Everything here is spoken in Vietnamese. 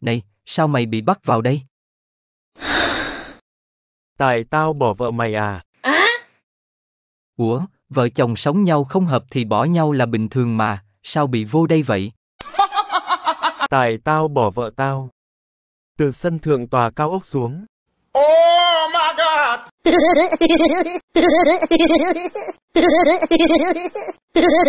Này, sao mày bị bắt vào đây? Tại tao bỏ vợ mày à? À? Ủa, vợ chồng sống nhau không hợp thì bỏ nhau là bình thường mà, sao bị vô đây vậy? Tại tao bỏ vợ tao. Từ sân thượng tòa cao ốc xuống. Oh my god!